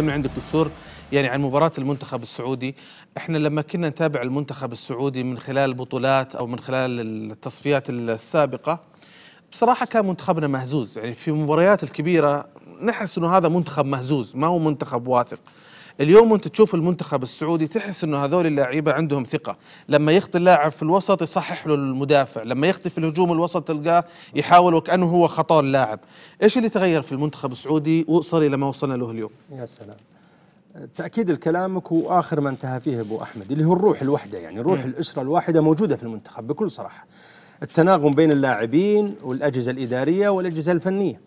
من عندك دكتور يعني عن مباراة المنتخب السعودي احنا لما كنا نتابع المنتخب السعودي من خلال البطولات او من خلال التصفيات السابقة بصراحة كان منتخبنا مهزوز يعني في المباريات الكبيرة نحس انه هذا منتخب مهزوز ما هو منتخب واثق اليوم وانت تشوف المنتخب السعودي تحس انه هذول اللعيبه عندهم ثقه لما يخطي اللاعب في الوسط يصحح له المدافع لما يخطي في الهجوم الوسط تلقاه يحاول وكانه هو خطا اللاعب ايش اللي تغير في المنتخب السعودي وصل الى ما وصلنا له اليوم يا سلام تأكيد لكلامك وآخر ما انتهى فيه أبو أحمد اللي هو الروح الوحدة يعني روح الأسرة الواحدة موجودة في المنتخب بكل صراحة التناغم بين اللاعبين والأجهزة الإدارية والأجهزة الفنية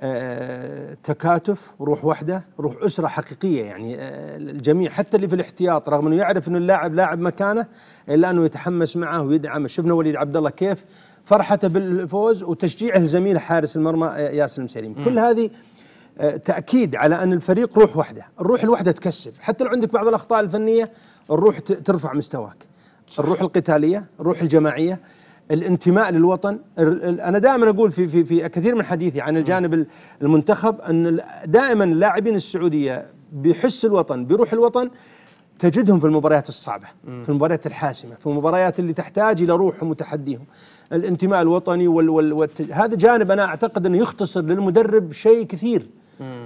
آه، تكاتف روح واحدة روح أسرة حقيقية يعني آه، الجميع حتى اللي في الاحتياط رغم أنه يعرف أنه اللاعب لاعب مكانه إلا أنه يتحمس معه ويدعمه شفنا وليد عبد الله كيف فرحته بالفوز وتشجيعه لزميله حارس المرمى آه، ياسر المسيلمي كل هذه تأكيد على أن الفريق روح واحدة الروح الواحدة تكسب حتى لو عندك بعض الأخطاء الفنية الروح ترفع مستواك الروح القتالية الروح الجماعية الانتماء للوطن انا دائما اقول في في في كثير من حديثي عن الجانب المنتخب ان دائما اللاعبين السعوديه بحس الوطن بروح الوطن تجدهم في المباريات الصعبه في المباريات الحاسمه في المباريات اللي تحتاج الى روحهم وتحديهم الانتماء الوطني وال وال والت... هذا جانب انا اعتقد انه يختصر للمدرب شيء كثير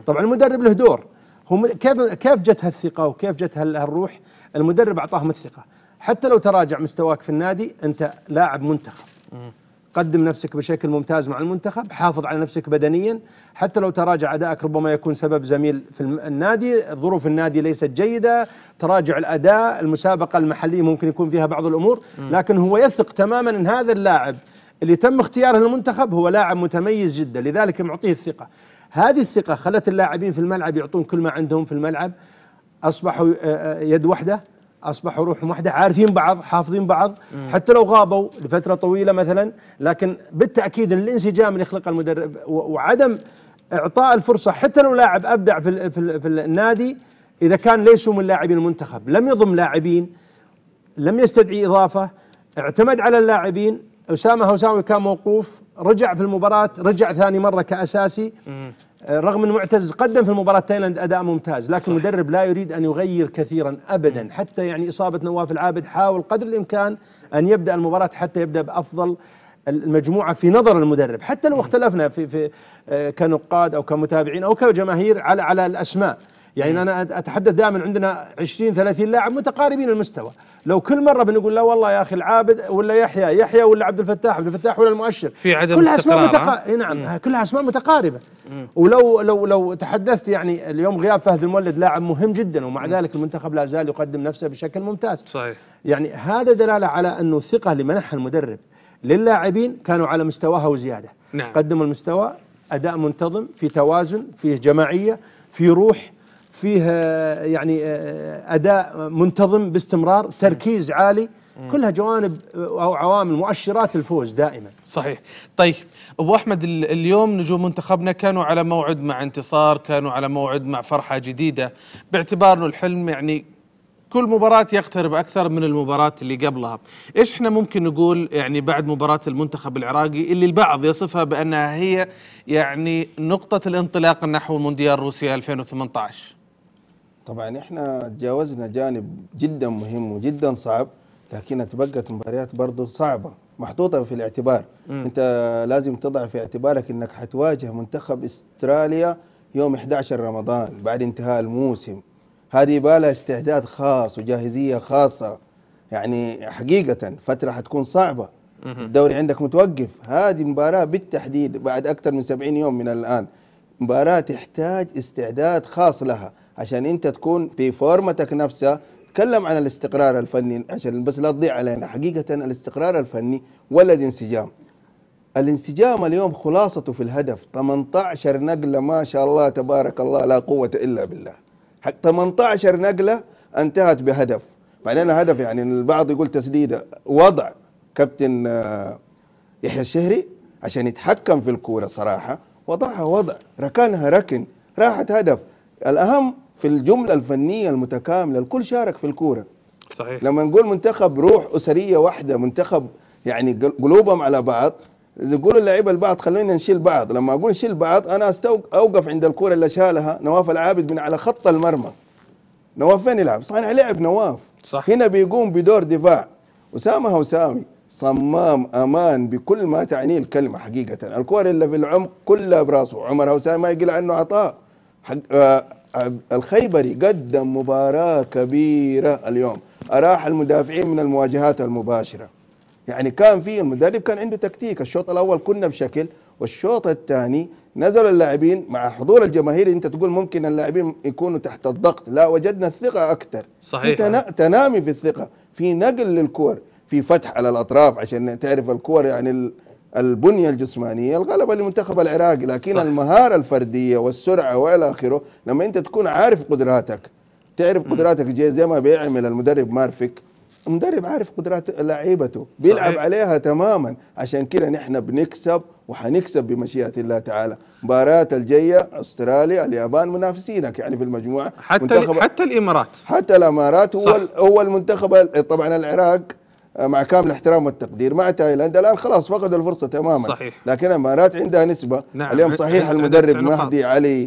طبعا المدرب له دور هو كيف كيف جت هالثقه وكيف جت هالروح المدرب اعطاهم الثقه حتى لو تراجع مستواك في النادي أنت لاعب منتخب قدم نفسك بشكل ممتاز مع المنتخب حافظ على نفسك بدنيا حتى لو تراجع أدائك ربما يكون سبب زميل في النادي ظروف النادي ليست جيدة تراجع الأداء المسابقة المحلية ممكن يكون فيها بعض الأمور لكن هو يثق تماما أن هذا اللاعب اللي تم اختياره للمنتخب هو لاعب متميز جدا لذلك معطيه الثقة هذه الثقة خلت اللاعبين في الملعب يعطون كل ما عندهم في الملعب أصبحوا آه، آه، يد واحدة اصبحوا روحهم واحده عارفين بعض حافظين بعض مم. حتى لو غابوا لفتره طويله مثلا لكن بالتاكيد الانسجام اللي يخلقه المدرب وعدم اعطاء الفرصه حتى لو لاعب ابدع في في, في النادي اذا كان ليسوا من لاعبين المنتخب لم يضم لاعبين لم يستدعي اضافه اعتمد على اللاعبين اسامه هوساوي كان موقوف رجع في المباراه رجع ثاني مره كاساسي مم. رغم ان معتز قدم في المباراه تايلاند اداء ممتاز لكن المدرب لا يريد ان يغير كثيرا ابدا حتى يعني اصابه نواف العابد حاول قدر الامكان ان يبدا المباراه حتى يبدا بافضل المجموعه في نظر المدرب حتى لو اختلفنا في في آه، كنقاد او كمتابعين او كجماهير على على الاسماء يعني انا اتحدث دائما عندنا 20 30 لاعب متقاربين المستوى لو كل مره بنقول لا والله يا اخي العابد ولا يحيى يحيى ولا عبد الفتاح عبد الفتاح ولا المؤشر في عدم كلها اسماء متق... نعم كلها اسماء متقاربه مم. ولو لو لو تحدثت يعني اليوم غياب فهد المولد لاعب مهم جدا ومع مم. ذلك المنتخب لا زال يقدم نفسه بشكل ممتاز صحيح يعني هذا دلاله على انه الثقه اللي منحها المدرب للاعبين كانوا على مستواها وزياده نعم. قدموا المستوى اداء منتظم في توازن فيه جماعيه في روح فيه يعني آه، آه، اداء منتظم باستمرار تركيز عالي كلها جوانب آه، او عوامل مؤشرات الفوز دائما صحيح طيب ابو احمد اليوم نجوم منتخبنا كانوا على موعد مع انتصار كانوا على موعد مع فرحه جديده باعتبار انه الحلم يعني كل مباراة يقترب أكثر من المباراة اللي قبلها إيش إحنا ممكن نقول يعني بعد مباراة المنتخب العراقي اللي البعض يصفها بأنها هي يعني نقطة الانطلاق نحو مونديال روسيا 2018 طبعا احنا تجاوزنا جانب جدا مهم وجدا صعب لكن اتبقت مباريات برضه صعبه محطوطه في الاعتبار م. انت لازم تضع في اعتبارك انك حتواجه منتخب استراليا يوم 11 رمضان بعد انتهاء الموسم هذه بالها استعداد خاص وجاهزيه خاصه يعني حقيقه فتره حتكون صعبه الدوري عندك متوقف هذه مباراه بالتحديد بعد اكثر من 70 يوم من الان مباراه تحتاج استعداد خاص لها عشان انت تكون في فورمتك نفسها تكلم عن الاستقرار الفني عشان بس لا تضيع علينا حقيقة الاستقرار الفني ولا الانسجام الانسجام اليوم خلاصته في الهدف 18 نقلة ما شاء الله تبارك الله لا قوة إلا بالله حق 18 نقلة انتهت بهدف بعدين هدف يعني البعض يقول تسديدة وضع كابتن آه، يحيى الشهري عشان يتحكم في الكورة صراحة وضعها وضع ركنها ركن راحت هدف الأهم في الجمله الفنيه المتكامله الكل شارك في الكوره صحيح لما نقول منتخب روح اسريه واحده منتخب يعني قلوبهم على بعض يقولوا اللعيبه البعض خلونا نشيل بعض لما اقول نشيل بعض انا استوق اوقف عند الكوره اللي شالها نواف العابد من على خط المرمى نواف فين يلعب؟ صانع لعب نواف صح هنا بيقوم بدور دفاع اسامه هوساوي صمام امان بكل ما تعنيه الكلمه حقيقه الكور اللي في العمق كلها براسه عمر هوساوي ما يقل عنه عطاء حق آه الخيبري قدم مباراة كبيرة اليوم أراح المدافعين من المواجهات المباشرة يعني كان في المدرب كان عنده تكتيك الشوط الأول كنا بشكل والشوط الثاني نزل اللاعبين مع حضور الجماهير انت تقول ممكن اللاعبين يكونوا تحت الضغط لا وجدنا الثقه اكثر صحيح تنامي في الثقه في نقل للكور في فتح على الاطراف عشان تعرف الكور يعني البنية الجسمانية الغلبة للمنتخب العراقي لكن صح. المهارة الفردية والسرعة وإلى آخره لما أنت تكون عارف قدراتك تعرف قدراتك جاي زي ما بيعمل المدرب مارفيك المدرب عارف قدرات لعيبته بيلعب صحيح. عليها تماما عشان كده نحن بنكسب وحنكسب بمشيئه الله تعالى مباراه الجايه استراليا اليابان منافسينك يعني في المجموعه حتى منتخب حتى الامارات حتى الامارات هو هو المنتخب طبعا العراق مع كامل الاحترام والتقدير مع تايلاند الان خلاص فقدوا الفرصه تماما صحيح لكن الامارات عندها نسبه نعم اليوم صحيح المدرب مهدي علي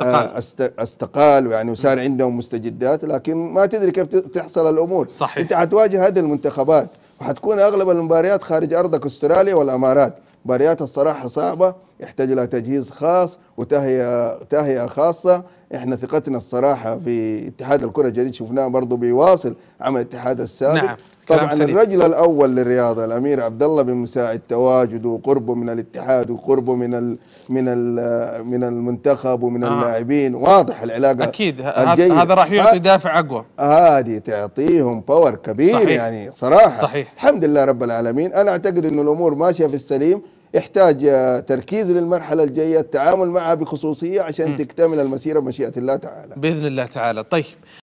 آه، استقال استقال يعني وصار عندهم مستجدات لكن ما تدري كيف تحصل الامور صحيح انت حتواجه هذه المنتخبات وحتكون اغلب المباريات خارج ارضك استراليا والامارات مباريات الصراحه صعبه يحتاج لها تجهيز خاص وتهيئه تهيئه خاصه احنا ثقتنا الصراحه في اتحاد الكره الجديد شفناه برضه بيواصل عمل الاتحاد السابق نعم. طبعا الرجل الاول للرياضه الامير عبد الله بن مساعد تواجده وقربه من الاتحاد وقربه من الـ من الـ من المنتخب ومن آه. اللاعبين واضح العلاقه اكيد الجيد. هذا راح يعطي دافع اقوى هذه تعطيهم باور كبير صحيح. يعني صراحه صحيح. الحمد لله رب العالمين انا اعتقد انه الامور ماشيه في السليم يحتاج آه، تركيز للمرحلة الجاية التعامل معها بخصوصية عشان م. تكتمل المسيرة بمشيئة الله تعالى بإذن الله تعالى طيب